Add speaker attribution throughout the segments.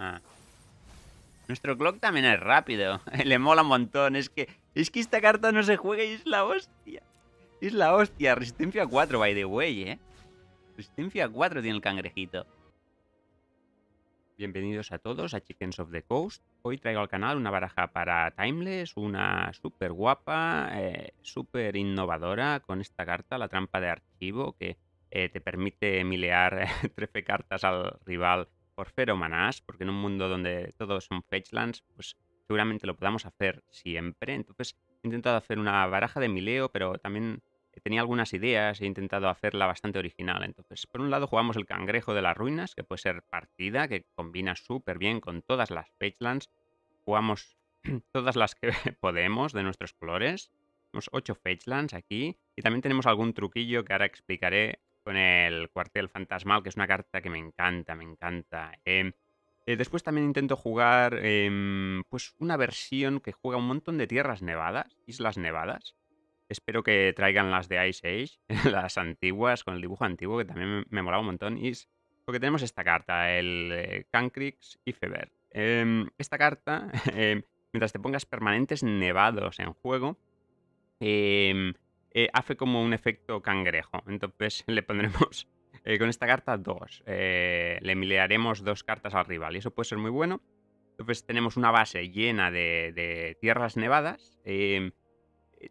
Speaker 1: Ah. Nuestro clock también es rápido. Le mola un montón. Es que, es que esta carta no se juega y es la hostia. Es la hostia. Resistencia 4, by the way, ¿eh? Resistencia 4 tiene el cangrejito. Bienvenidos a todos a Chickens of the Coast. Hoy traigo al canal una baraja para Timeless, una súper guapa, super eh, súper innovadora con esta carta, la trampa de archivo, que eh, te permite milear 13 eh, cartas al rival por Manás, porque en un mundo donde todos son fetchlands, pues seguramente lo podamos hacer siempre. Entonces he intentado hacer una baraja de Mileo, pero también tenía algunas ideas, he intentado hacerla bastante original. Entonces, por un lado jugamos el Cangrejo de las Ruinas, que puede ser partida, que combina súper bien con todas las Fetchlands. Jugamos todas las que podemos de nuestros colores. Tenemos 8 Fetchlands aquí. Y también tenemos algún truquillo que ahora explicaré con el Cuartel Fantasmal, que es una carta que me encanta, me encanta. Em, eh, después también intento jugar em, pues una versión que juega un montón de tierras nevadas, islas nevadas. Espero que traigan las de Ice Age, las antiguas, con el dibujo antiguo, que también me molaba un montón. Y porque tenemos esta carta, el eh, Cancrix y Feber. Em, esta carta, mientras te pongas permanentes nevados en juego, eh, hace como un efecto cangrejo. Entonces le pondremos eh, con esta carta dos. Eh, le milearemos dos cartas al rival y eso puede ser muy bueno. Entonces tenemos una base llena de, tierras nevadas.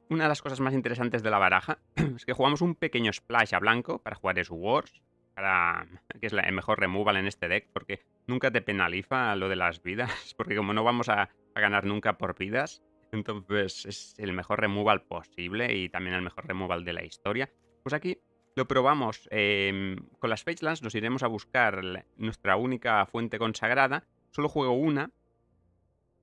Speaker 1: una de las cosas más interesantes de la baraja es que jugamos un pequeño splash a blanco para jugar es Wars, para, que es la, el mejor removal en este deck, porque nunca te penaliza lo de las vidas, porque como no vamos a, a ganar nunca por vidas, entonces es el mejor removal posible y también el mejor removal de la historia. Pues aquí lo probamos. Em, con las Fagelands nos iremos a buscar nuestra única fuente consagrada. Solo juego una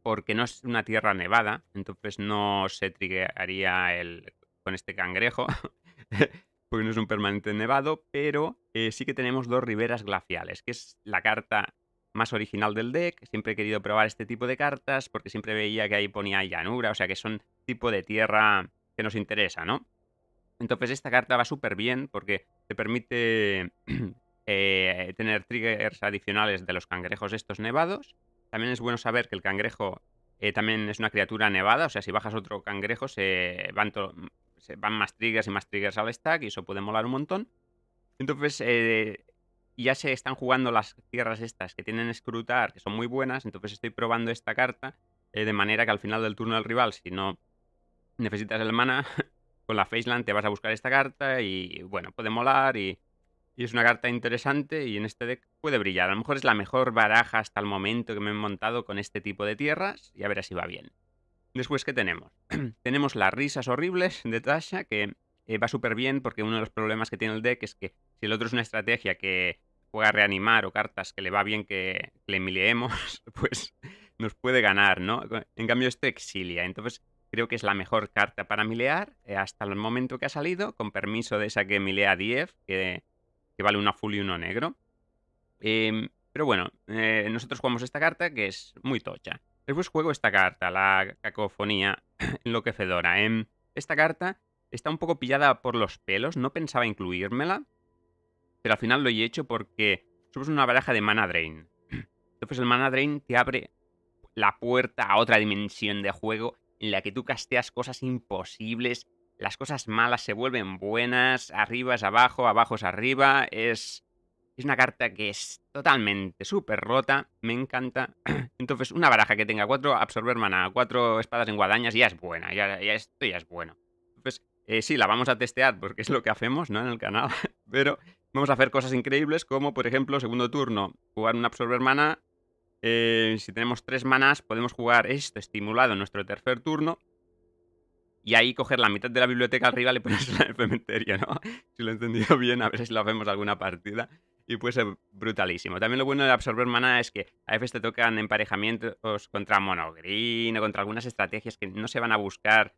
Speaker 1: porque no es una tierra nevada, entonces no se triguearía el, con este cangrejo, porque no es un permanente nevado, pero eh, sí que tenemos dos riberas glaciales, que es la carta más original del deck. Siempre he querido probar este tipo de cartas porque siempre veía que ahí ponía llanura, o sea que son tipo de tierra que nos interesa, ¿no? Entonces esta carta va súper bien porque te permite eh, tener triggers adicionales de los cangrejos estos nevados. También es bueno saber que el cangrejo eh, también es una criatura nevada, o sea, si bajas otro cangrejo se van, se van más triggers y más triggers al stack y eso puede molar un montón. Entonces, eh, y ya se están jugando las tierras estas que tienen escrutar, que son muy buenas, entonces estoy probando esta carta eh, de manera que al final del turno del rival, si no necesitas el mana, con la Faceland te vas a buscar esta carta y bueno, puede molar y, es una carta interesante y en este deck puede brillar. A lo mejor es la mejor baraja hasta el momento que me he montado con este tipo de tierras y a ver si va bien. Después, ¿qué tenemos? tenemos las risas horribles de Tasha que eh, va súper bien porque uno de los problemas que tiene el deck es que si el otro es una estrategia que juega reanimar o cartas que le va bien que le mileemos, pues nos puede ganar, ¿no? En cambio, esto exilia. Entonces, creo que es la mejor carta para milear eh, hasta el momento que ha salido, con permiso de esa que milea 10, que, que vale una full y uno negro. Em, pero bueno, eh, nosotros jugamos esta carta que es muy tocha. Después juego esta carta, la cacofonía enloquecedora. Em, esta carta está un poco pillada por los pelos, no pensaba incluírmela, pero al final lo he hecho porque somos una baraja de mana drain. Entonces el mana drain te abre la puerta a otra dimensión de juego en la que tú casteas cosas imposibles, las cosas malas se vuelven buenas, arriba es abajo, abajo es arriba, es... Es una carta que es totalmente súper rota, me encanta. Entonces, una baraja que tenga cuatro absorber Mana. cuatro espadas en guadañas, ya es buena, ya, esto ya es bueno. Entonces, eh, sí, la vamos a testear porque es lo que hacemos, ¿no? En el canal, pero Vamos a hacer cosas increíbles como, por ejemplo, segundo turno, jugar un absorber mana. Eh, si tenemos tres manas, podemos jugar esto estimulado en nuestro tercer turno. Y ahí coger la mitad de la biblioteca arriba rival y ponerla en el cementerio, ¿no? Si lo he entendido bien, a ver si lo hacemos alguna partida. Y puede ser brutalísimo. También lo bueno de absorber mana es que a veces te tocan emparejamientos contra monogreen o contra algunas estrategias que no se van a buscar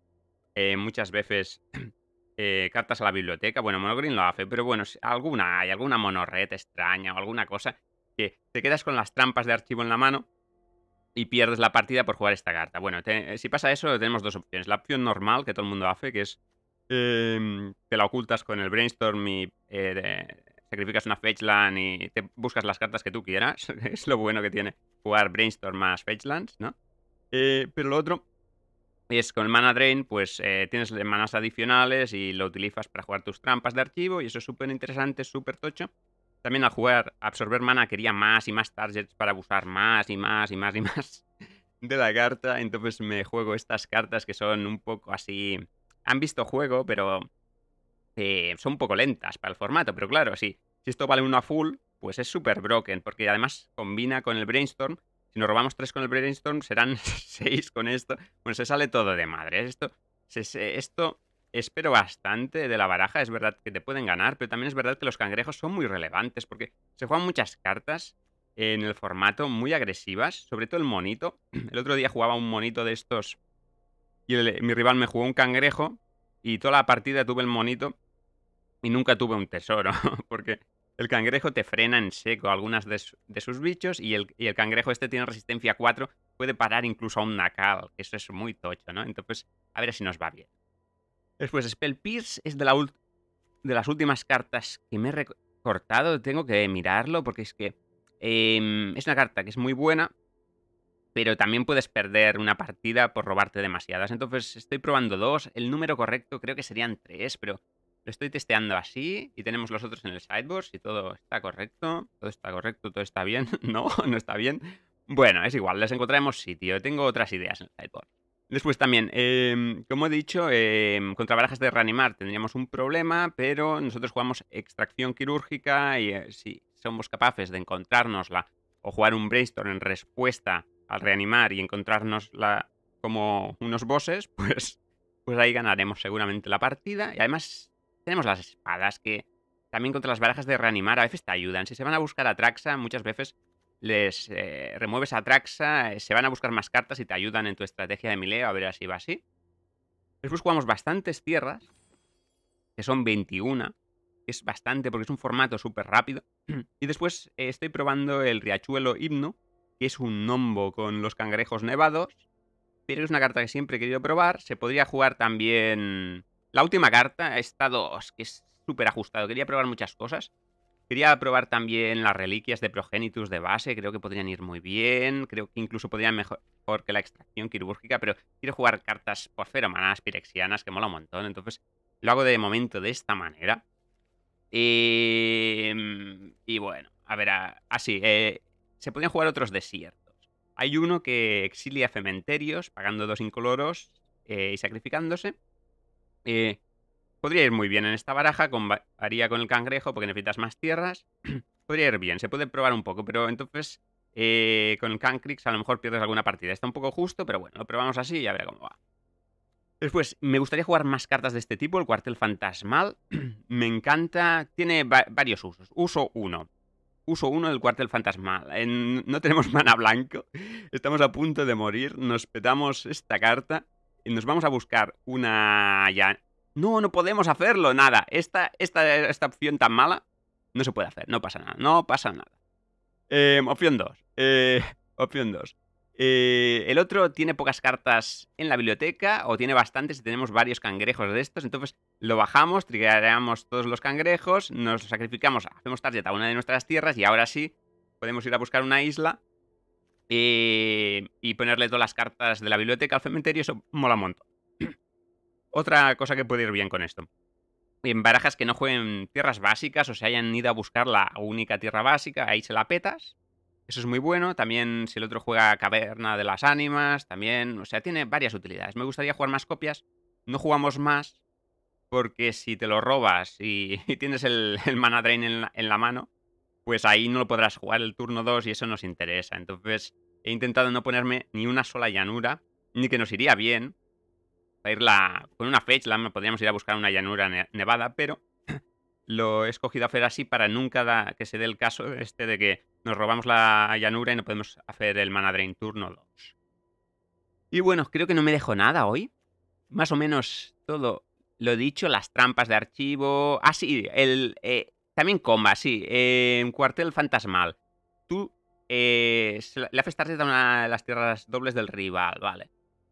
Speaker 1: eh, muchas veces eh, cartas a la biblioteca. Bueno, Monogreen lo hace, pero bueno, alguna hay, alguna monorred extraña o alguna cosa que te quedas con las trampas de archivo en la mano y pierdes la partida por jugar esta carta. Bueno, si pasa eso, tenemos dos opciones. La opción normal que todo el mundo hace, que es em, te la ocultas con el brainstorm y eh, sacrificas una fetchland y te buscas las cartas que tú quieras. es lo bueno que tiene jugar brainstorm más fetchlands, ¿no? Eh, pero lo otro es con el Mana Drain, pues eh, tienes manas adicionales y lo utilizas para jugar tus trampas de archivo y eso es súper interesante, súper tocho. También al jugar, absorber mana quería más y más targets para abusar más y más y más y más de la carta. Entonces me juego estas cartas que son un poco así... Han visto juego, pero eh, son un poco lentas para el formato. Pero claro, sí, si esto vale una full, pues es súper broken, porque además combina con el brainstorm nos robamos tres con el brainstorm, serán seis con esto. Bueno, se sale todo de madre. ¿eh? Esto, esto espero bastante de la baraja. Es verdad que te pueden ganar, pero también es verdad que los cangrejos son muy relevantes porque se juegan muchas cartas en el formato muy agresivas, sobre todo el monito. El otro día jugaba un monito de estos y mi rival me jugó un cangrejo y toda la partida tuve el monito y nunca tuve un tesoro porque el cangrejo te frena en seco algunas de, de sus bichos y el, y el, cangrejo este tiene resistencia 4, puede parar incluso a un nacal, que eso es muy tocho, ¿no? Entonces, a ver si nos va bien. Después, Spell Pierce es de, la las últimas cartas que me he recortado, tengo que mirarlo porque es que em, es una carta que es muy buena, pero también puedes perder una partida por robarte demasiadas. Entonces estoy probando dos. El número correcto creo que serían tres, pero estoy testeando así y tenemos los otros en el sideboard. Si todo está correcto, todo está correcto, todo está bien. no, no está bien. Bueno, es igual, les encontraremos sitio. Tengo otras ideas en el sideboard. Después también, em, como he dicho, em, contra barajas de reanimar tendríamos un problema, pero nosotros jugamos extracción quirúrgica y eh, si somos capaces de encontrárnosla o jugar un brainstorm en respuesta al reanimar y encontrárnosla como unos bosses, pues, pues ahí ganaremos seguramente la partida. Y además tenemos las espadas que también contra las barajas de reanimar a veces te ayudan. Si se van a buscar a Traxa, muchas veces les eh, remueves a Traxa, eh, se van a buscar más cartas y te ayudan en tu estrategia de mileo, a ver si va así. Después jugamos bastantes tierras, que son 21, es bastante porque es un formato súper rápido. Y después eh, estoy probando el Riachuelo Himno, que es un nombo con los cangrejos nevados, pero es una carta que siempre he querido probar. Se podría jugar también la última carta, ha estado que es súper ajustado. Quería probar muchas cosas. Quería probar también las reliquias de Progenitus de base, creo que podrían ir muy bien, creo que incluso podrían mejor, que la extracción quirúrgica, pero quiero jugar cartas porferomanas, pirexianas, que mola un montón, entonces lo hago de momento de esta manera. Em, y, bueno, a ver, así, eh, se podían jugar otros desiertos. Hay uno que exilia cementerios, pagando dos incoloros eh, y sacrificándose. Eh, podría ir muy bien en esta baraja, haría con el cangrejo porque necesitas más tierras. podría ir bien, se puede probar un poco, pero entonces eh, con el Cancrix a lo mejor pierdes alguna partida. Está un poco justo, pero bueno, lo probamos así y a ver cómo va. Después, me gustaría jugar más cartas de este tipo, el cuartel fantasmal. me encanta, tiene varios usos. Uso 1. Uso 1 del cuartel fantasmal. no tenemos mana blanco, estamos a punto de morir, nos petamos esta carta y nos vamos a buscar una ya... No, no podemos hacerlo, nada. Esta, esta, esta opción tan mala no se puede hacer, no pasa nada, no pasa nada. Em, opción 2. Eh, opción 2. Eh, el otro tiene pocas cartas en la biblioteca, o tiene bastantes y tenemos varios cangrejos de estos. Entonces lo bajamos, triggeramos todos los cangrejos, nos sacrificamos, hacemos tarjeta a una de nuestras tierras y ahora sí podemos ir a buscar una isla eh, y, ponerle todas las cartas de la biblioteca al cementerio, eso mola un Otra cosa que puede ir bien con esto. En barajas que no jueguen tierras básicas o se hayan ido a buscar la única tierra básica, ahí se la petas. Eso es muy bueno. También si el otro juega Caverna de las Ánimas, también... O sea, tiene varias utilidades. Me gustaría jugar más copias. No jugamos más porque si te lo robas y, tienes el, el mana drain en la, mano, pues ahí no lo podrás jugar el turno 2 y eso nos interesa. Entonces he intentado no ponerme ni una sola llanura, ni que nos iría bien. con una fetch podríamos ir a buscar una llanura nevada, pero lo he escogido hacer así para nunca que se dé el caso este de que nos robamos la llanura y no podemos hacer el mana drain turno 2. Y bueno, creo que no me dejo nada hoy. Más o menos todo lo dicho, las trampas de archivo... Ah, sí, el, eh, también Comba, sí. Eh, cuartel fantasmal. Tú eh, le haces tarjeta una de las tierras dobles del rival, vale.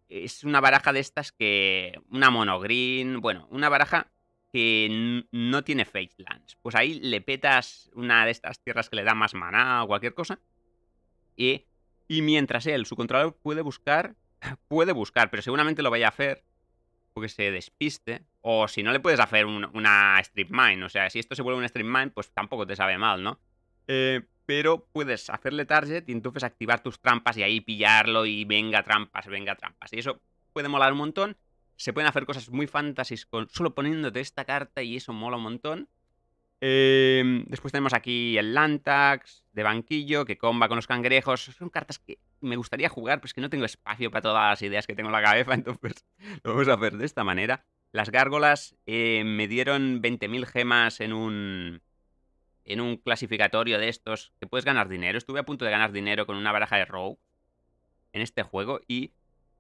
Speaker 1: Es una baraja de estas que... Una monogreen... Bueno, una baraja que no tiene lands. Pues ahí le petas una de estas tierras que le da más maná o cualquier cosa. Y, y mientras él, su controlador, puede buscar... Puede buscar, pero seguramente lo vaya a hacer que se despiste. O si no le puedes hacer una strip mine. O sea, si esto se vuelve una strip mine, pues tampoco te sabe mal, ¿no? Eh, pero puedes hacerle target y entonces activar tus trampas y ahí pillarlo y venga trampas, venga trampas. Y eso puede molar un montón. Se pueden hacer cosas muy fantasies con solo poniéndote esta carta y eso mola un montón. Em, después tenemos aquí el Lantax de banquillo, que comba con los cangrejos. Son cartas que me gustaría jugar, pero es que no tengo espacio para todas las ideas que tengo en la cabeza, entonces lo vamos a hacer de esta manera. Las gárgolas eh, me dieron 20.000 gemas en un, en un clasificatorio de estos que puedes ganar dinero. Estuve a punto de ganar dinero con una baraja de Rogue en este juego y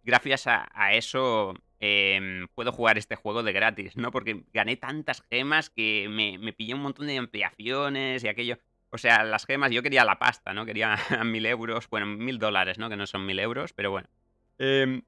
Speaker 1: gracias a eso Em, puedo jugar este juego de gratis, ¿no? Porque gané tantas gemas que me, me pillé un montón de ampliaciones y aquello. O sea, las gemas, yo quería la pasta, ¿no? Quería mil euros, bueno, mil dólares, ¿no? Que no son mil euros, pero bueno. Em,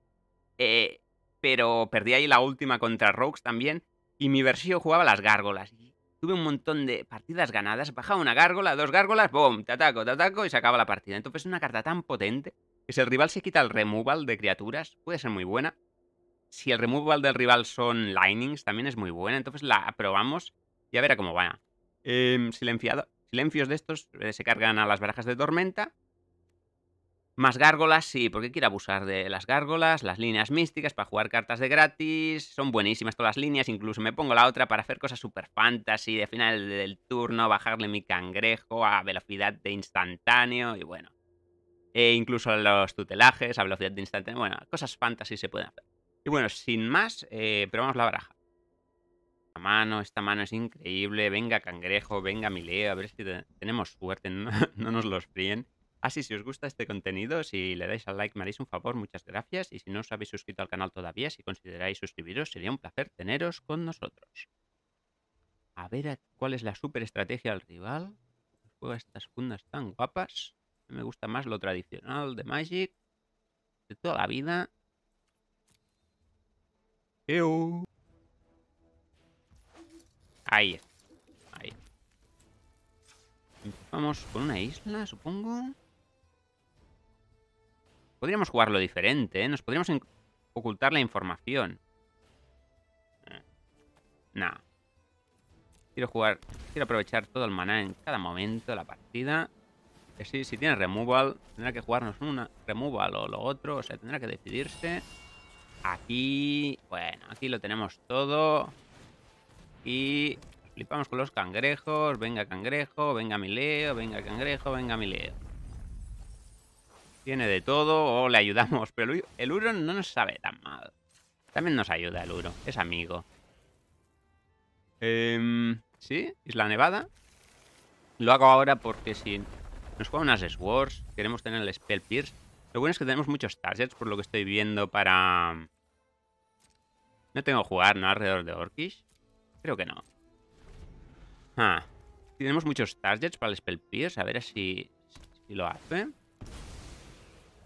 Speaker 1: eh, pero perdí ahí la última contra Rogues también. Y mi versión jugaba las gárgolas. Y tuve un montón de partidas ganadas. Bajaba una gárgola, dos gárgolas, ¡boom! Te ataco, te ataco y se acaba la partida. Entonces es una carta tan potente que si el rival se quita el removal de criaturas, puede ser muy buena. Si el removal del rival son linings, también es muy buena. Entonces la probamos y a ver a cómo va. Em, silencios de estos eh, se cargan a las barajas de tormenta. Más gárgolas, sí, porque quiero abusar de las gárgolas, las líneas místicas para jugar cartas de gratis. Son buenísimas todas las líneas, incluso me pongo la otra para hacer cosas super fantasy, de final del turno, bajarle mi cangrejo a velocidad de instantáneo y bueno. E incluso los tutelajes a velocidad de instantáneo, bueno, cosas fantasy se pueden hacer. Y bueno, sin más, eh, probamos la baraja. La mano, esta mano es increíble. Venga, cangrejo, venga, mileo. A ver si tenemos suerte, no, nos los fríen. Así, ah, si os gusta este contenido, si le dais al like me haréis un favor, muchas gracias. Y si no os habéis suscrito al canal todavía, si consideráis suscribiros, sería un placer teneros con nosotros. A ver cuál es la super estrategia del rival. Juega estas fundas tan guapas. Me gusta más lo tradicional de Magic. De toda la vida. Ahí. Ahí. Vamos con una isla, supongo. Podríamos jugarlo diferente, ¿eh? Nos podríamos ocultar la información. Eh, nah. Quiero jugar... Quiero aprovechar todo el maná en cada momento de la partida. Eh, si tiene removal, tendrá que jugarnos una removal o lo otro. O sea, tendrá que decidirse... Aquí, bueno, aquí lo tenemos todo. Y flipamos con los cangrejos. Venga cangrejo, venga mileo, venga cangrejo, venga mileo. Tiene de todo, o le ayudamos. Pero el Uro no nos sabe tan mal. También nos ayuda el Uro, es amigo. Em, ¿Sí? Isla Nevada. Lo hago ahora porque si nos juega unas Swords, queremos tener el Spell Pierce lo bueno es que tenemos muchos targets, por lo que estoy viendo, para... Mm, no tengo que jugar, ¿no? Alrededor de Orkish. Creo que no. Ah, tenemos muchos targets para el Spell A ver si, lo hace.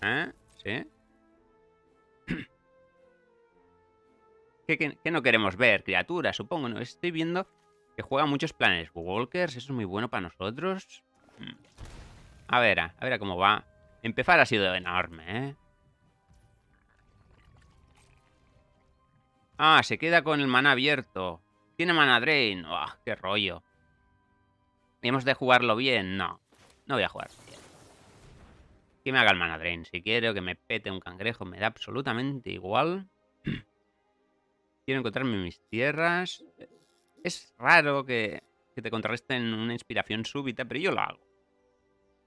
Speaker 1: ¿Eh? ¿Sí? ¿Qué, no queremos ver? Criaturas, supongo. No, estoy viendo que juega muchos planes. Walkers, eso es muy bueno para nosotros. Mm. A ver, a, ver cómo va. Empezar ha sido enorme, ¿eh? Ah, se queda con el mana abierto. Tiene mana drain. ¡Ah, qué rollo! ¿Hemos de jugarlo bien? No. No voy a jugar bien. me haga el mana drain si quiero, que me pete un cangrejo. Me da absolutamente igual. quiero encontrarme mis tierras. Es raro que, que te contrarresten una inspiración súbita, pero yo lo hago.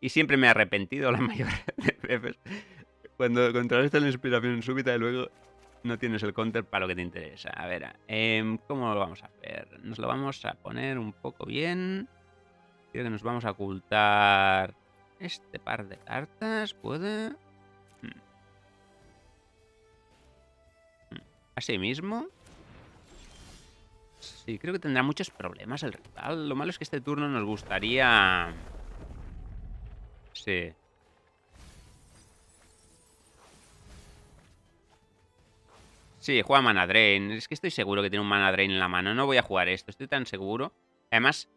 Speaker 1: Y siempre me he arrepentido la mayoría de veces. Cuando contrarresta la inspiración súbita y luego no tienes el counter para lo que te interesa. A ver, em, ¿cómo lo vamos a hacer? Nos lo vamos a poner un poco bien. Creo que nos vamos a ocultar este par de cartas. ¿Puede? Hmm. Hmm. así mismo Sí, creo que tendrá muchos problemas el rival. Lo malo es que este turno nos gustaría Sí. Sí, juega Mana Drain. Es que estoy seguro que tiene un Mana Drain en la mano. No voy a jugar esto, estoy tan seguro. Además,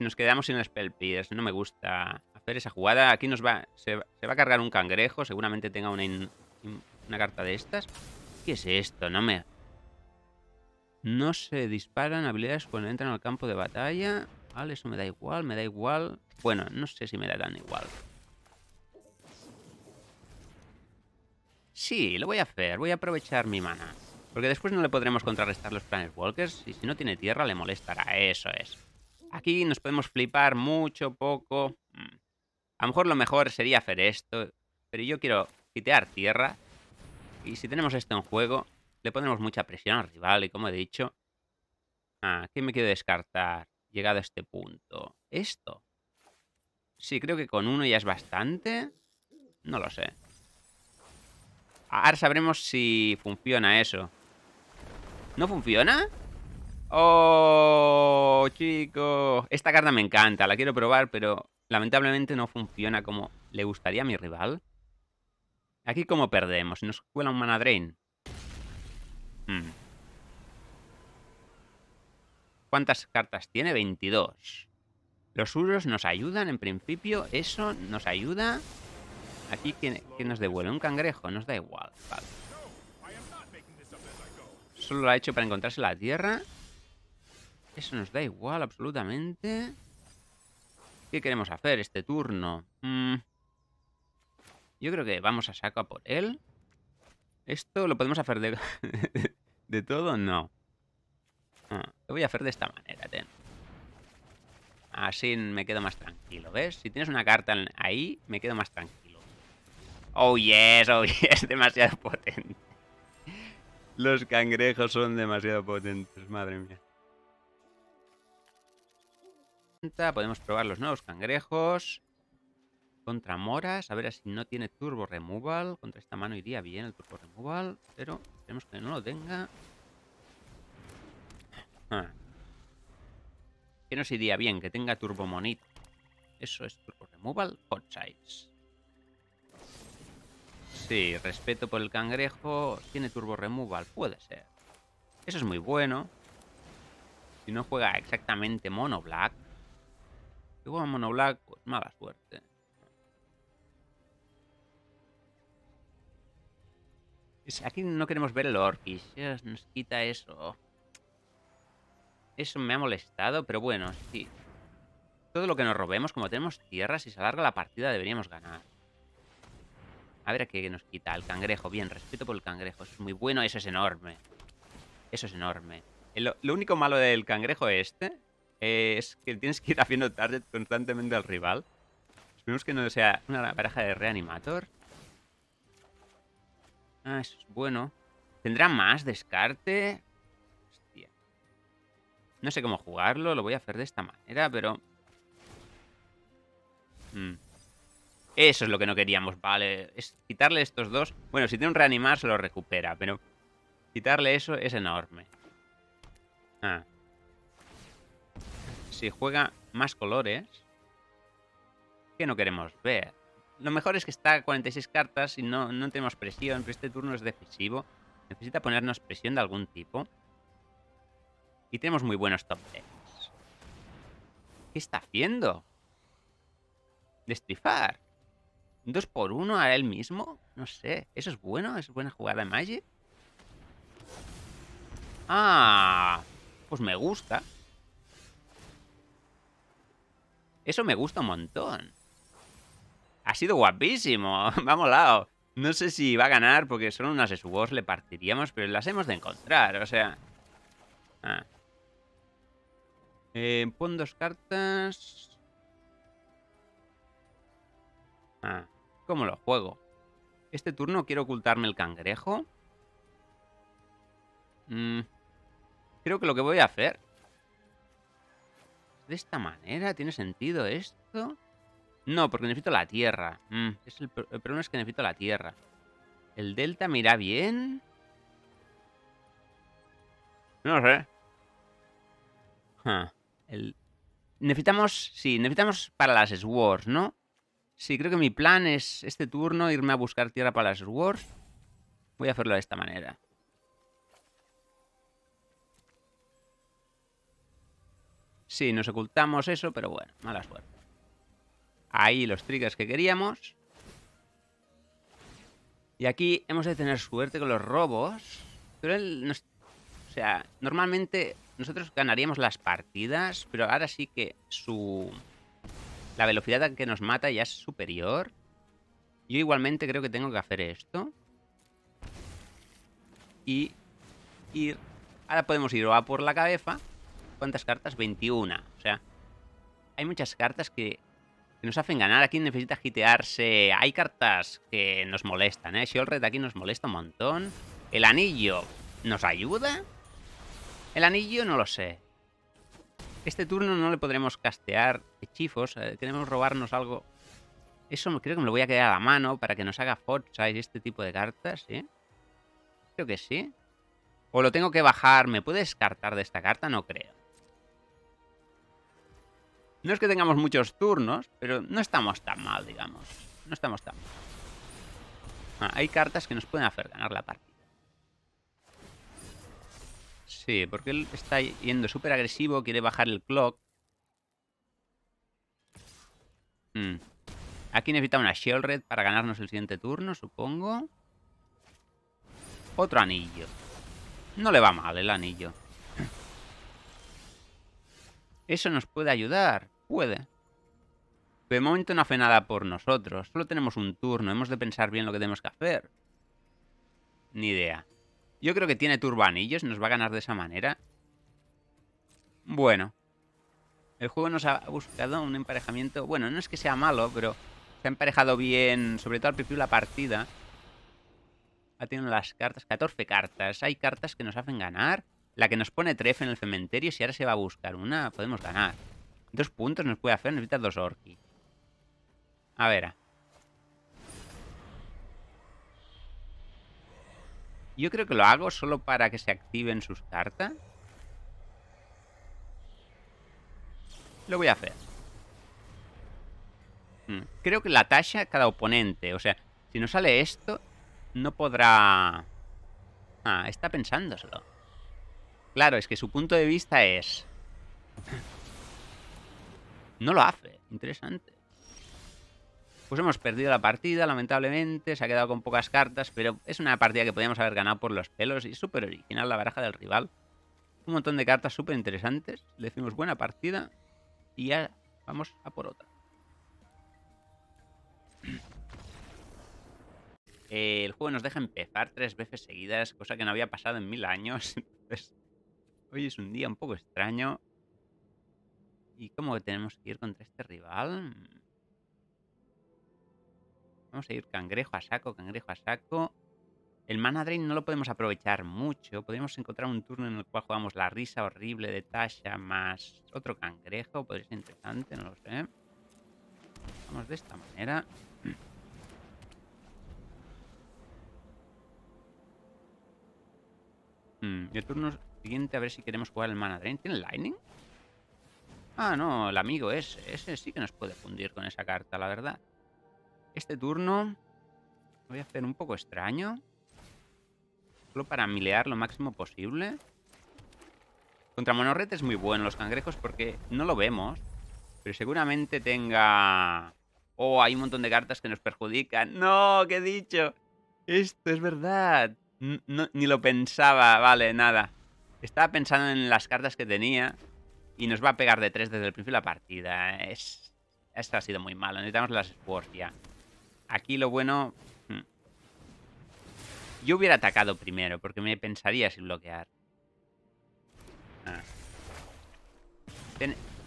Speaker 1: nos quedamos sin Spell pelpidas. No me gusta hacer esa jugada. Aquí nos va se, va a cargar un cangrejo. Seguramente tenga una, una carta de estas. ¿Qué es esto? No me... No se disparan habilidades cuando entran al campo de batalla. Vale, eso me da igual, me da igual. Bueno, no sé si me da tan igual. Sí, lo voy a hacer, voy a aprovechar mi mana. Porque después no le podremos contrarrestar los Walkers. y si no tiene tierra le molestará, eso es. Aquí nos podemos flipar mucho, poco... Mm. A lo mejor lo mejor sería hacer esto, pero yo quiero quitar tierra. Y si tenemos esto en juego, le pondremos mucha presión al rival y como he dicho... Ah, ¿qué me quiero descartar? llegado a este punto. Esto. Sí, creo que con uno ya es bastante. No lo sé. Ahora sabremos si funciona eso. ¿No funciona? ¡Oh, chico! Esta carta me encanta, la quiero probar, pero lamentablemente no funciona como le gustaría a mi rival. Aquí cómo perdemos, nos cuela un mana drain. Hmm. ¿Cuántas cartas tiene? 22. Los uros nos ayudan, en principio. Eso nos ayuda. Aquí, que nos devuelve? Un cangrejo, nos da igual. Solo lo ha hecho para encontrarse la tierra. Eso nos da igual, absolutamente. ¿Qué queremos hacer este turno? Mm. Yo creo que vamos a sacar por él. ¿Esto lo podemos hacer de todo? No lo voy a hacer de esta manera, Así me quedo más tranquilo, ¿ves? Si tienes una carta ahí, me quedo más tranquilo. Oh yes, oh yes, demasiado potente. Los cangrejos son demasiado potentes, madre mía. Podemos probar los nuevos cangrejos. Contra moras, a ver si no tiene turbo removal. Contra esta mano iría bien el turbo removal, pero esperemos que no lo tenga. Ah. Que nos iría bien, que tenga Turbo Monito Eso es Turbo Removal Hot Sí, respeto por el cangrejo. Tiene Turbo Removal, puede ser. Eso es muy bueno. Si no juega exactamente Mono Black. Si juega Mono Black, pues mala suerte. Aquí no queremos ver el Orkish. Nos quita eso. Eso me ha molestado, pero bueno, sí. Todo lo que nos robemos, como tenemos tierra, si se alarga la partida deberíamos ganar. A ver a qué nos quita. El cangrejo. Bien, respeto por el cangrejo. es muy bueno. Eso es enorme. Eso es enorme. Eh, lo, único malo del cangrejo este eh, es que tienes que ir haciendo target constantemente al rival. Esperemos que no sea una pareja de reanimator. Ah, eso es bueno. ¿Tendrá más descarte? No sé cómo jugarlo, lo voy a hacer de esta manera, pero... Mm. Eso es lo que no queríamos, vale. Es quitarle estos dos. Bueno, si tiene un reanimar se lo recupera, pero... Quitarle eso es enorme. Ah. Si juega más colores... Que no queremos ver. Lo mejor es que está a 46 cartas y no, no tenemos presión, pero este turno es decisivo. Necesita ponernos presión de algún tipo. Y tenemos muy buenos top 10. ¿Qué está haciendo? Destrifar. ¿Dos por uno a él mismo? No sé. ¿Eso es bueno? ¿Es buena jugada de Magic? Ah, pues me gusta. Eso me gusta un montón. Ha sido guapísimo. Me ha molado. No sé si va a ganar porque son unas de su voz le partiríamos, pero las hemos de encontrar, o sea... Ah. Eh, pon dos cartas. Ah, ¿cómo lo juego? Este turno quiero ocultarme el cangrejo. Mm, creo que lo que voy a hacer... ¿De esta manera tiene sentido esto? No, porque necesito la tierra. Mm, es el, problema es que necesito la tierra. ¿El delta mira bien? No sé. El... Necesitamos, sí, necesitamos para las Swords, ¿no? Sí, creo que mi plan es este turno irme a buscar tierra para las Swords. Voy a hacerlo de esta manera. Sí, nos ocultamos eso, pero bueno, mala suerte. Ahí los triggers que queríamos. Y aquí hemos de tener suerte con los robos. Pero él nos o sea, normalmente nosotros ganaríamos las partidas, pero ahora sí que su... La velocidad a que nos mata ya es superior. Yo igualmente creo que tengo que hacer esto. Y ir... Ahora podemos ir o a por la cabeza. ¿Cuántas cartas? 21. O sea, hay muchas cartas que, que nos hacen ganar. Aquí necesita gitearse. Hay cartas que nos molestan, ¿eh? Red aquí nos molesta un montón. El anillo nos ayuda. El anillo no lo sé. Este turno no le podremos castear hechizos. Eh, tenemos robarnos algo. Eso creo que me lo voy a quedar a la mano para que nos haga forza este tipo de cartas, ¿sí? Creo que sí. O lo tengo que bajar. ¿Me puede descartar de esta carta? No creo. No es que tengamos muchos turnos, pero no estamos tan mal, digamos. No estamos tan mal. Ah, hay cartas que nos pueden hacer ganar la partida. Sí, porque él está yendo súper agresivo, quiere bajar el clock. Mm. Aquí necesita una Shell Red para ganarnos el siguiente turno, supongo. Otro anillo. No le va mal el anillo. Eso nos puede ayudar. Puede. De momento no hace nada por nosotros. Solo tenemos un turno. Hemos de pensar bien lo que tenemos que hacer. Ni idea. Yo creo que tiene turbanillos, nos va a ganar de esa manera. Bueno. El juego nos ha buscado un emparejamiento... Bueno, no es que sea malo, pero se ha emparejado bien, sobre todo al principio de la partida. Ha tenido las cartas, 14 cartas. Hay cartas que nos hacen ganar. La que nos pone tref en el cementerio, si ahora se va a buscar una, podemos ganar. Dos puntos nos puede hacer, necesita dos orki. A ver, Yo creo que lo hago solo para que se activen sus cartas. Lo voy a hacer. Mm, creo que la tasa cada oponente. O sea, si no sale esto, no podrá... Ah, está pensándoselo. Claro, es que su punto de vista es... No lo hace. Interesante. Pues hemos perdido la partida, lamentablemente, se ha quedado con pocas cartas, pero es una partida que podíamos haber ganado por los pelos y súper original la baraja del rival. Un montón de cartas súper interesantes, le decimos buena partida y ya vamos a por otra. el juego nos deja empezar tres veces seguidas, cosa que no había pasado en mil años. Entonces, hoy es un día un poco extraño. ¿Y cómo tenemos que ir contra este rival? Vamos a ir cangrejo a saco, cangrejo a saco. El mana drain no lo podemos aprovechar mucho. Podríamos encontrar un turno en el cual jugamos la risa horrible de Tasha más otro cangrejo. Podría ser interesante, no lo sé. Vamos de esta manera. Mm, el turno siguiente a ver si queremos jugar el mana drain. ¿Tiene lightning? Ah, no, el amigo ese. Ese sí que nos puede fundir con esa carta, la verdad. Este turno lo voy a hacer un poco extraño. Solo para milear lo máximo posible. Contra Monorret es muy bueno los cangrejos porque no lo vemos. Pero seguramente tenga... Oh, hay un montón de cartas que nos perjudican. ¡No! ¿Qué he dicho? Esto es verdad. ni lo pensaba. Vale, nada. Estaba pensando en las cartas que tenía. Y nos va a pegar de tres desde el principio de la partida. Es... Esto ha sido muy malo. Necesitamos las Spores ya. Aquí lo bueno... Hmm, yo hubiera atacado primero, porque me pensaría sin bloquear. Ah.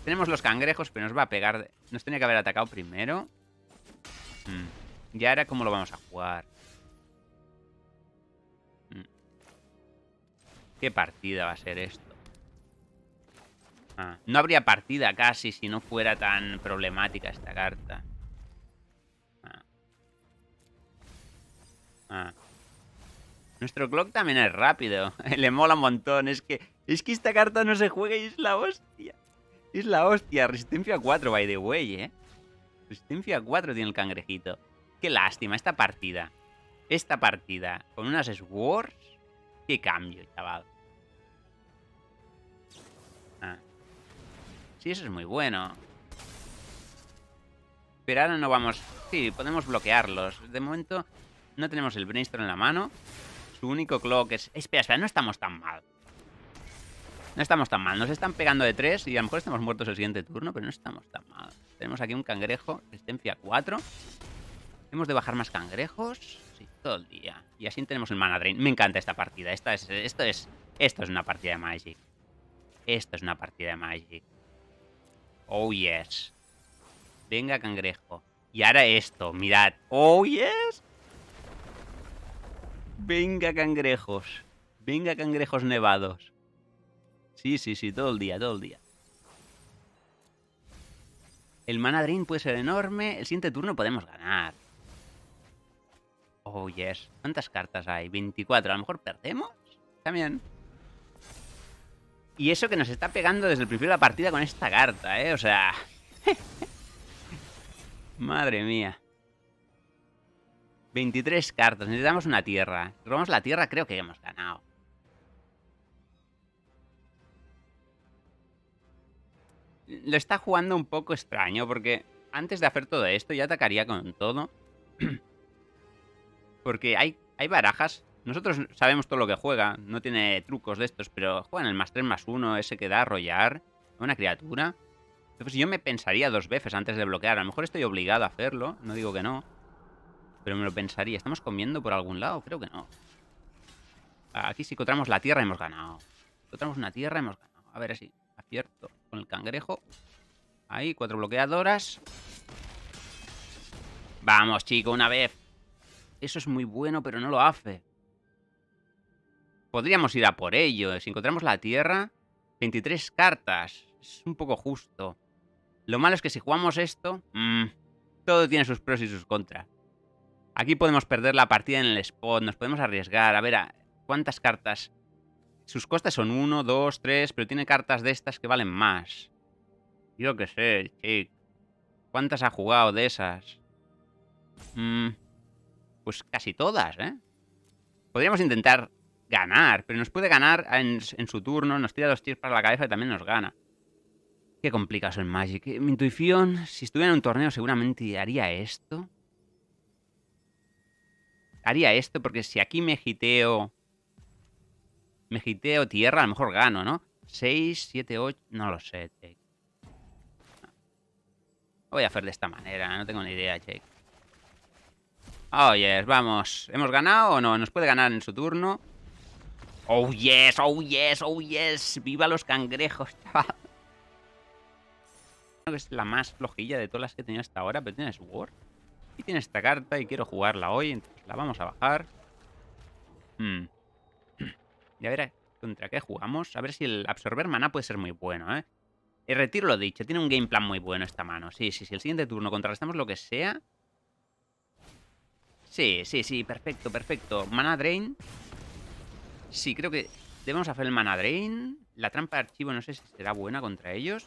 Speaker 1: tenemos los cangrejos, pero nos va a pegar... Nos tenía que haber atacado primero. Ya hmm, Y ahora, ¿cómo lo vamos a jugar? Hmm. ¿Qué partida va a ser esto? Ah, no habría partida casi si no fuera tan problemática esta carta. Ah. Nuestro clock también es rápido. Le mola un montón. Es que, es que esta carta no se juega y es la hostia. Es la hostia. Resistencia 4, by the way, ¿eh? Resistencia 4 tiene el cangrejito. Qué lástima, esta partida. Esta partida con unas Swords. Qué cambio, chaval. Ah. Sí, eso es muy bueno. Pero ahora no vamos... Sí, podemos bloquearlos. De momento no tenemos el Brainstorm en la mano. Su único clock es... Espera, espera, no estamos tan mal. No estamos tan mal. Nos están pegando de tres. y a lo mejor estamos muertos el siguiente turno, pero no estamos tan mal. Tenemos aquí un cangrejo, resistencia 4. Hemos de bajar más cangrejos. Sí, todo el día. Y así tenemos el mana drain. Me encanta esta partida. Esta es, esto, es, esto es una partida de Magic. Esto es una partida de Magic. Oh, yes. Venga, cangrejo. Y ahora esto, mirad. Oh, yes. Venga cangrejos. Venga cangrejos nevados. Sí, sí, sí, todo el día, todo el día. El mana puede ser enorme. El siguiente turno podemos ganar. Oh, yes. ¿Cuántas cartas hay? 24. A lo mejor perdemos. También. Y eso que nos está pegando desde el principio de la partida con esta carta, ¿eh? O sea... Madre mía. 23 cartas. Necesitamos una tierra. Si robamos la tierra, creo que hemos ganado. Lo está jugando un poco extraño, porque antes de hacer todo esto ya atacaría con todo. porque hay, hay barajas. Nosotros sabemos todo lo que juega. No tiene trucos de estos, pero juegan el más 3 más 1, ese que da a arrollar una criatura. Entonces yo me pensaría dos veces antes de bloquear. A lo mejor estoy obligado a hacerlo, no digo que no pero me lo pensaría. ¿Estamos comiendo por algún lado? Creo que no. Aquí si encontramos la tierra hemos ganado. Encontramos una tierra hemos ganado. A ver así. acierto con el cangrejo. Ahí, cuatro bloqueadoras. Vamos, chico, una vez. Eso es muy bueno, pero no lo hace. Podríamos ir a por ello. Si encontramos la tierra, 23 cartas. Es un poco justo. Lo malo es que si jugamos esto... Mm, todo tiene sus pros y sus contras. Aquí podemos perder la partida en el spot, nos podemos arriesgar. A ver, a ¿cuántas cartas? Sus costes son 1, 2, 3, pero tiene cartas de estas que valen más. Yo qué sé, chico. ¿Cuántas ha jugado de esas? Mm, pues casi todas, ¿eh? Podríamos intentar ganar, pero nos puede ganar en, su turno, nos tira dos tiros para la cabeza y también nos gana. Qué complicado es el Magic. Mi intuición, si estuviera en un torneo seguramente haría esto haría esto porque si aquí me giteo... Me giteo tierra, a lo mejor gano, ¿no? 6, 7, 8... No lo sé, Jake. voy a hacer de esta manera, no tengo ni idea, Jake. Oh, yes, vamos. ¿Hemos ganado o no? Nos puede ganar en su turno. Oh, yes, oh, yes, oh, yes. ¡Viva los cangrejos, chaval! que es la más flojilla de todas las que he tenido hasta ahora, pero tienes war tiene esta carta y quiero jugarla hoy, entonces la vamos a bajar. Hmm. Y a ver contra qué jugamos. A ver si el absorber Mana puede ser muy bueno, ¿eh? El retiro lo dicho, tiene un game plan muy bueno esta mano. Sí, sí, sí. El siguiente turno contrarrestamos lo que sea. Sí, sí, sí. Perfecto, perfecto. Mana Drain. Sí, creo que debemos hacer el Mana Drain. La trampa de archivo no sé si será buena contra ellos.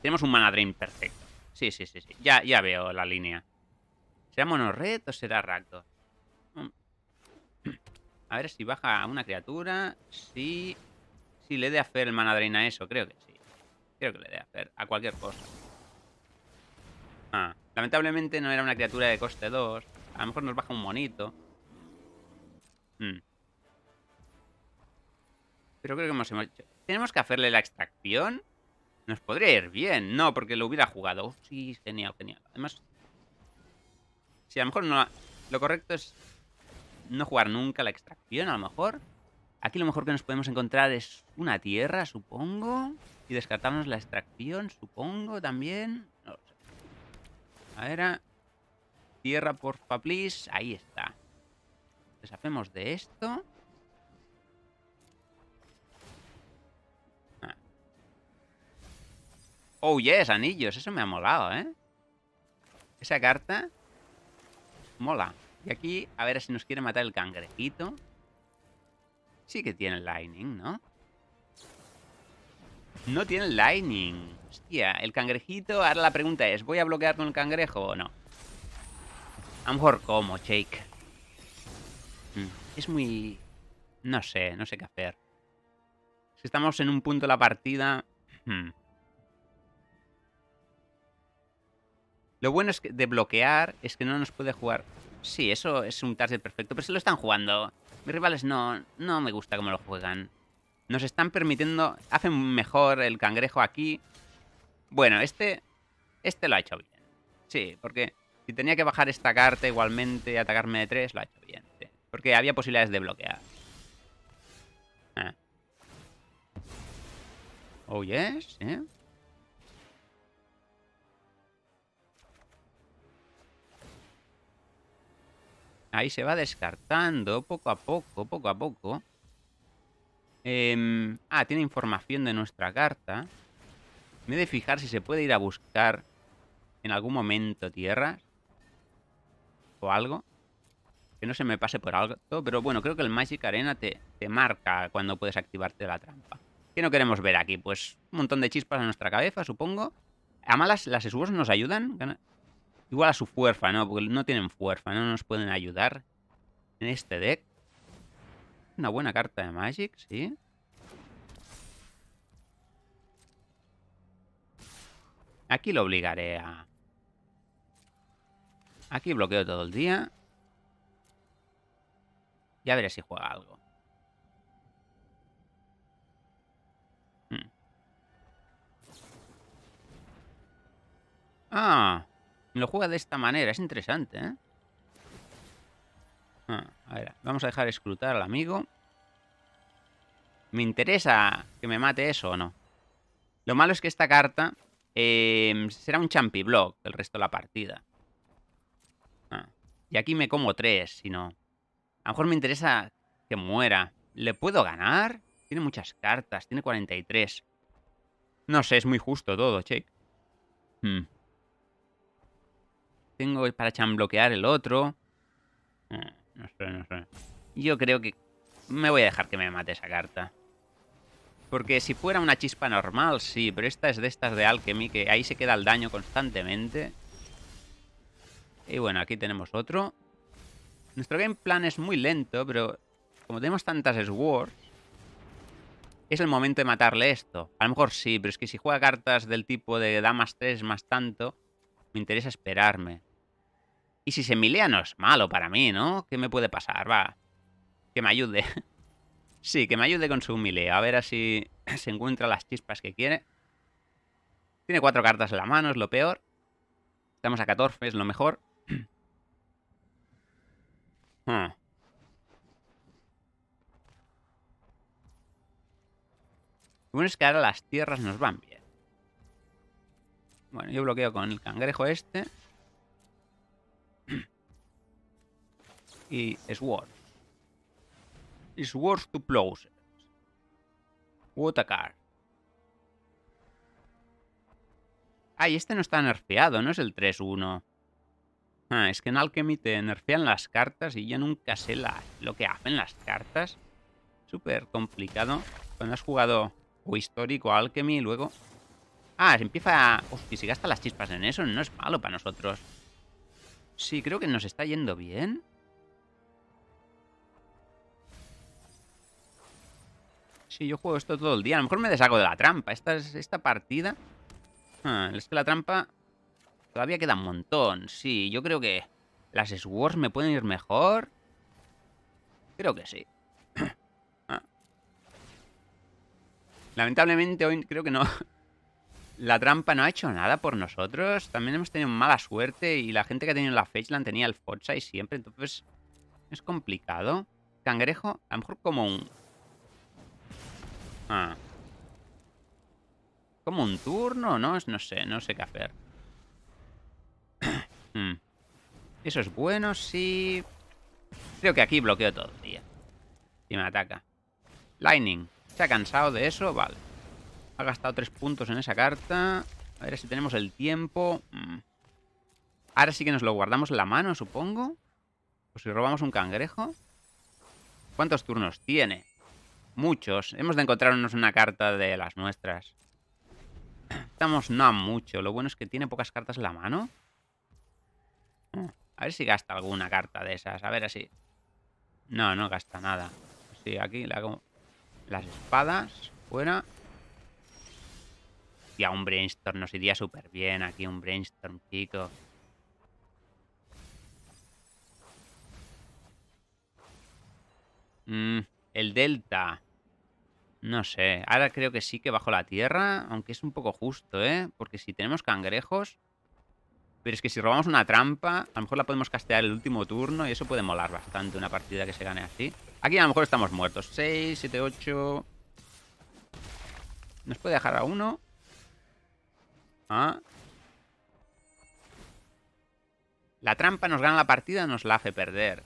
Speaker 1: Tenemos un Mana Drain perfecto. Sí, sí, sí, sí. Ya, ya veo la línea. ¿Será monorred o será racto mm. A ver si baja una criatura. Sí. Si le dé a hacer el manadrain a eso, creo que sí. Creo que le dé a hacer a cualquier cosa. Ah, lamentablemente no era una criatura de coste 2. A lo mejor nos baja un monito. Mm. Pero creo que hemos hecho. Tenemos que hacerle la extracción. Nos podría ir bien. No, porque lo hubiera jugado. sí, genial, genial. Además... Sí, a lo mejor no... Lo correcto es no jugar nunca la extracción, a lo mejor. Aquí lo mejor que nos podemos encontrar es una tierra, supongo. Y descartamos la extracción, supongo, también. A ver... Ah, tierra, por please. Ahí está. Deshacemos de esto. Oh yes, anillos, eso me ha molado, ¿eh? Esa carta mola. Y aquí, a ver si nos quiere matar el cangrejito. Sí que tiene lightning, ¿no? No tiene lightning. Hostia, el cangrejito... Ahora la pregunta es, ¿voy a bloquear con el cangrejo o no? A lo mejor como, Shake. Mm, es muy... No sé, no sé qué hacer. Si estamos en un punto de la partida... Hmm. Lo bueno es que de bloquear es que no nos puede jugar. Sí, eso es un target perfecto, pero se lo están jugando. Mis rivales no, no me gusta cómo lo juegan. Nos están permitiendo... Hacen mejor el cangrejo aquí. Bueno, este... Este lo ha hecho bien. Sí, porque si tenía que bajar esta carta igualmente y atacarme de tres, lo ha hecho bien. porque había posibilidades de bloquear. Ah. Oh, yes, ¿eh? Ahí se va descartando poco a poco, poco a poco. Em, ah, tiene información de nuestra carta. Me he de fijar si se puede ir a buscar en algún momento tierras. O algo. Que no se me pase por alto. Pero bueno, creo que el Magic Arena te, marca cuando puedes activarte la trampa. ¿Qué no queremos ver aquí? Pues un montón de chispas en nuestra cabeza, supongo. A malas, las SWORDs nos ayudan. Igual a su fuerza, ¿no? Porque no tienen fuerza, no nos pueden ayudar en este deck. Una buena carta de Magic, sí. Aquí lo obligaré a... Aquí bloqueo todo el día. Ya veré si juega algo. Hmm. Ah. Lo juega de esta manera, es interesante, ¿eh? Ah, a ver, vamos a dejar escrutar al amigo. ¿Me interesa que me mate eso o no? Lo malo es que esta carta em, será un champi block el resto de la partida. Ah, y aquí me como tres, si no. A lo mejor me interesa que muera. ¿Le puedo ganar? Tiene muchas cartas, tiene 43. No sé, es muy justo todo, check hmm tengo para chambloquear el otro. Ah, no sé, no sé. Yo creo que me voy a dejar que me mate esa carta. Porque si fuera una chispa normal, sí, pero esta es de estas de Alchemy, que ahí se queda el daño constantemente. Y bueno, aquí tenemos otro. Nuestro game plan es muy lento, pero como tenemos tantas Swords, es el momento de matarle esto. A lo mejor sí, pero es que si juega cartas del tipo de damas 3 más tanto, me interesa esperarme. Y si se milea no es malo para mí, ¿no? ¿Qué me puede pasar? Va. Que me ayude. sí, que me ayude con su milea. A ver si se encuentra las chispas que quiere. Tiene cuatro cartas en la mano, es lo peor. Estamos a 14, es lo mejor. Hmm. Bueno, es que ahora las tierras nos van bien. Bueno, yo bloqueo con el cangrejo este. y Sword. Swords to Plows. What a car. Ay, este no está nerfeado, no es el 3-1. Ah, es que en Alchemy te nerfean las cartas y yo nunca sé la, lo que hacen las cartas. Súper complicado. Cuando has jugado o histórico Alchemy, luego... Ah, se empieza... A... Hostia, si gasta las chispas en eso, no es malo para nosotros. Sí, creo que nos está yendo bien. Sí, yo juego esto todo el día. A lo mejor me deshago de la trampa. Esta, esta partida... Ah, es que la trampa... Todavía queda un montón. Sí, yo creo que... Las Swords me pueden ir mejor. Creo que sí. Ah. Lamentablemente hoy creo que no... La trampa no ha hecho nada por nosotros. También hemos tenido mala suerte y la gente que ha tenido la Fetchland tenía el Forza y siempre. Entonces es complicado. Cangrejo, a lo mejor como un Ah. Como un turno, ¿no? No sé, no sé qué hacer. Mm. Eso es bueno, sí. Creo que aquí bloqueo todo el día. Y me ataca. Lightning. ¿Se ha cansado de eso? Vale. Ha gastado tres puntos en esa carta. A ver si tenemos el tiempo. Mm. Ahora sí que nos lo guardamos en la mano, supongo. O si robamos un cangrejo. ¿Cuántos turnos tiene? Muchos. Hemos de encontrarnos una carta de las nuestras. Estamos no a mucho. Lo bueno es que tiene pocas cartas en la mano. Oh, a ver si gasta alguna carta de esas. A ver así. No, no gasta nada. Sí, aquí la... hago las espadas. Fuera. Y a un brainstorm. Nos iría súper bien aquí un brainstorm, chico. Mm, el delta. No sé, ahora creo que sí que bajo la tierra, aunque es un poco justo, ¿eh? Porque si tenemos cangrejos... Pero es que si robamos una trampa, a lo mejor la podemos castear el último turno y eso puede molar bastante una partida que se gane así. Aquí a lo mejor estamos muertos. 6, 7, 8... Nos puede dejar a uno. Ah. La trampa nos gana la partida, nos la hace perder.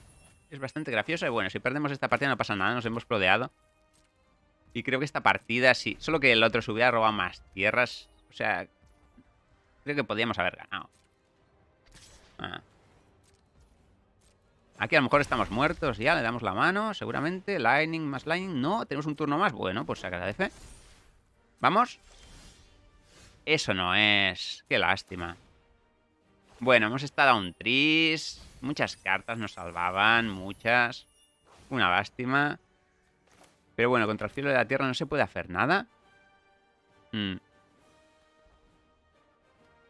Speaker 1: Es bastante graciosa y bueno, si perdemos esta partida no pasa nada, nos hemos prodeado. Y creo que esta partida sí. Solo que el otro subía roba más tierras. O sea, creo que podíamos haber ganado. Ah. Aquí a lo mejor estamos muertos ya, le damos la mano, seguramente. Lightning más Lightning, no. Tenemos un turno más, bueno, pues se agradece. ¿Vamos? Eso no es. Qué lástima. Bueno, hemos estado a un tris. Muchas cartas nos salvaban, muchas. Una lástima. Pero bueno, contra el cielo de la tierra no se puede hacer nada. Mm.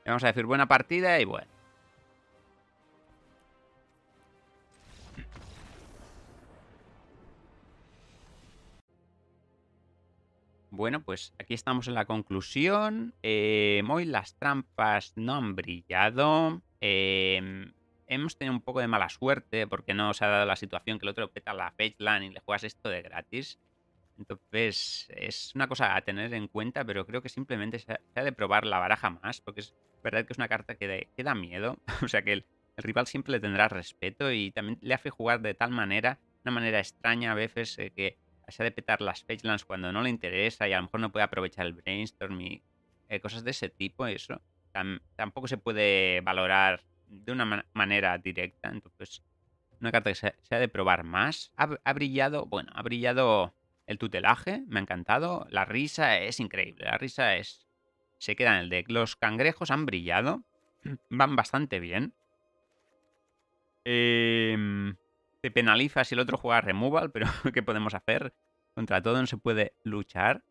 Speaker 1: Vamos a decir buena partida y bueno. Bueno, pues aquí estamos en la conclusión. Eh, muy las trampas no han brillado. Em, hemos tenido un poco de mala suerte porque no se ha dado la situación que el otro peta la page y le juegas esto de gratis. Entonces, es una cosa a tener en cuenta, pero creo que simplemente se ha de probar la baraja más, porque es verdad que es una carta que, da miedo. o sea que el, rival siempre le tendrá respeto y también le hace jugar de tal manera, una manera extraña a veces, eh, que se ha de petar las fetchlands cuando no le interesa y a lo mejor no puede aprovechar el brainstorm y eh, cosas de ese tipo. Eso tampoco se puede valorar de una manera directa. Entonces, una carta que se, ha de probar más. ha brillado, bueno, ha brillado el tutelaje me ha encantado. La risa es increíble. La risa es. Se queda en el deck. Los cangrejos han brillado. Van bastante bien. Eh, em, te penaliza si el otro juega removal, pero ¿qué podemos hacer? Contra todo no se puede luchar.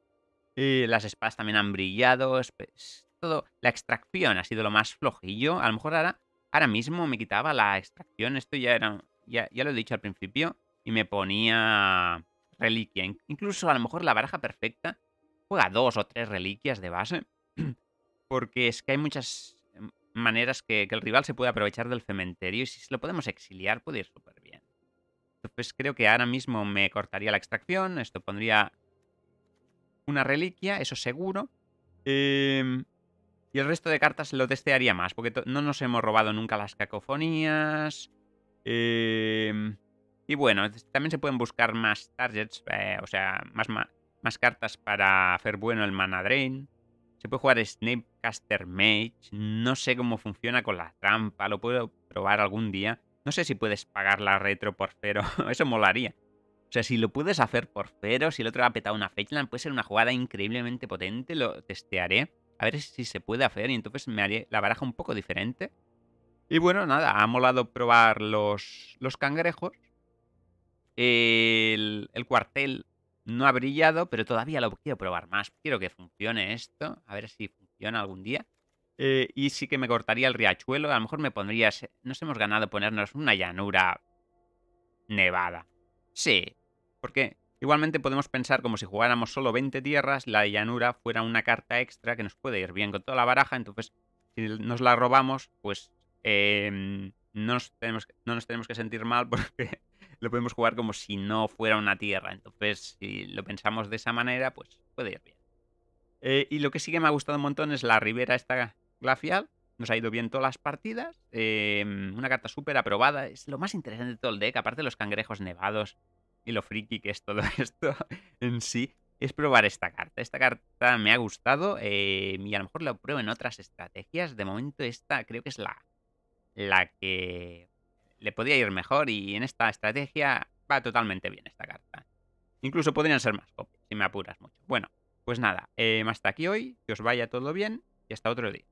Speaker 1: las espadas también han brillado. Todo. La extracción ha sido lo más flojillo. A lo mejor ahora, ahora mismo me quitaba la extracción. Esto ya era. Ya, ya lo he dicho al principio. Y me ponía reliquia. Incluso a lo mejor la baraja perfecta juega dos o tres reliquias de base. Porque es que hay muchas em, maneras que, el rival se puede aprovechar del cementerio y si lo podemos exiliar puede ir súper bien. Entonces creo que ahora mismo me cortaría la extracción, esto pondría una reliquia, eso seguro. Em, y el resto de cartas lo testearía más, porque no nos hemos robado nunca las cacofonías. Eh, y bueno, también se pueden buscar más targets, eh, o sea, más, más cartas para hacer bueno el mana drain. Se puede jugar Snapecaster Mage. No sé cómo funciona con la trampa. Lo puedo probar algún día. No sé si puedes pagar la retro por cero. Eso molaría. O sea, si lo puedes hacer por cero, si el otro ha petado una Fetchland, puede ser una jugada increíblemente potente. Lo testearé. A ver si se puede hacer y entonces me haré la baraja un poco diferente. Y bueno, nada, ha molado probar los, los cangrejos. El, cuartel no ha brillado, pero todavía lo quiero probar más. Quiero que funcione esto, a ver si funciona algún día. Eh, y sí que me cortaría el riachuelo. A lo mejor me pondría... Nos hemos ganado ponernos una llanura nevada. Sí, porque igualmente podemos pensar como si jugáramos solo 20 tierras, la llanura fuera una carta extra que nos puede ir bien con toda la baraja. Entonces, si nos la robamos, pues em, no nos tenemos que sentir mal porque lo podemos jugar como si no fuera una tierra. Entonces, si lo pensamos de esa manera, pues puede ir bien. Eh, y lo que sí que me ha gustado un montón es la ribera esta glacial. Nos ha ido bien todas las partidas. Eh, una carta súper aprobada. Es lo más interesante de todo el deck, aparte de los cangrejos nevados y lo friki que es todo esto en sí, es probar esta carta. Esta carta me ha gustado eh, y a lo mejor la pruebo en otras estrategias. De momento esta creo que es la, la que le podía ir mejor y en esta estrategia va totalmente bien esta carta. Incluso podrían ser más copias, si me apuras mucho. Bueno, pues nada, eh, hasta aquí hoy, que os vaya todo bien y hasta otro día.